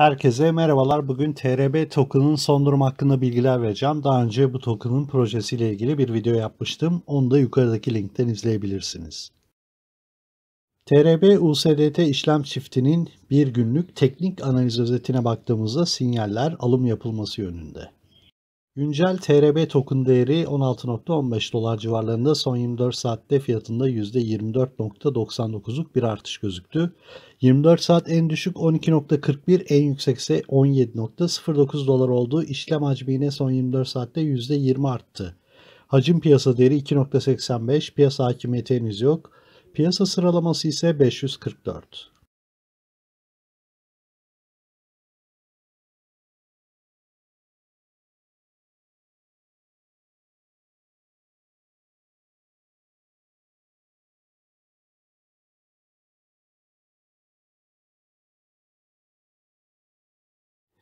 Herkese merhabalar. Bugün TRB token'ın son durum hakkında bilgiler vereceğim. Daha önce bu token'ın projesiyle ilgili bir video yapmıştım. Onu da yukarıdaki linkten izleyebilirsiniz. TRB USDT işlem çiftinin bir günlük teknik analiz özetine baktığımızda sinyaller alım yapılması yönünde. Güncel TRB token değeri 16.15 dolar civarlarında son 24 saatte fiyatında %24.99'luk bir artış gözüktü. 24 saat en düşük 12.41 en yüksekse 17.09 dolar oldu. İşlem hacmi yine son 24 saatte %20 arttı. Hacim piyasa değeri 2.85 piyasa hakimiyeti henüz yok. Piyasa sıralaması ise 544.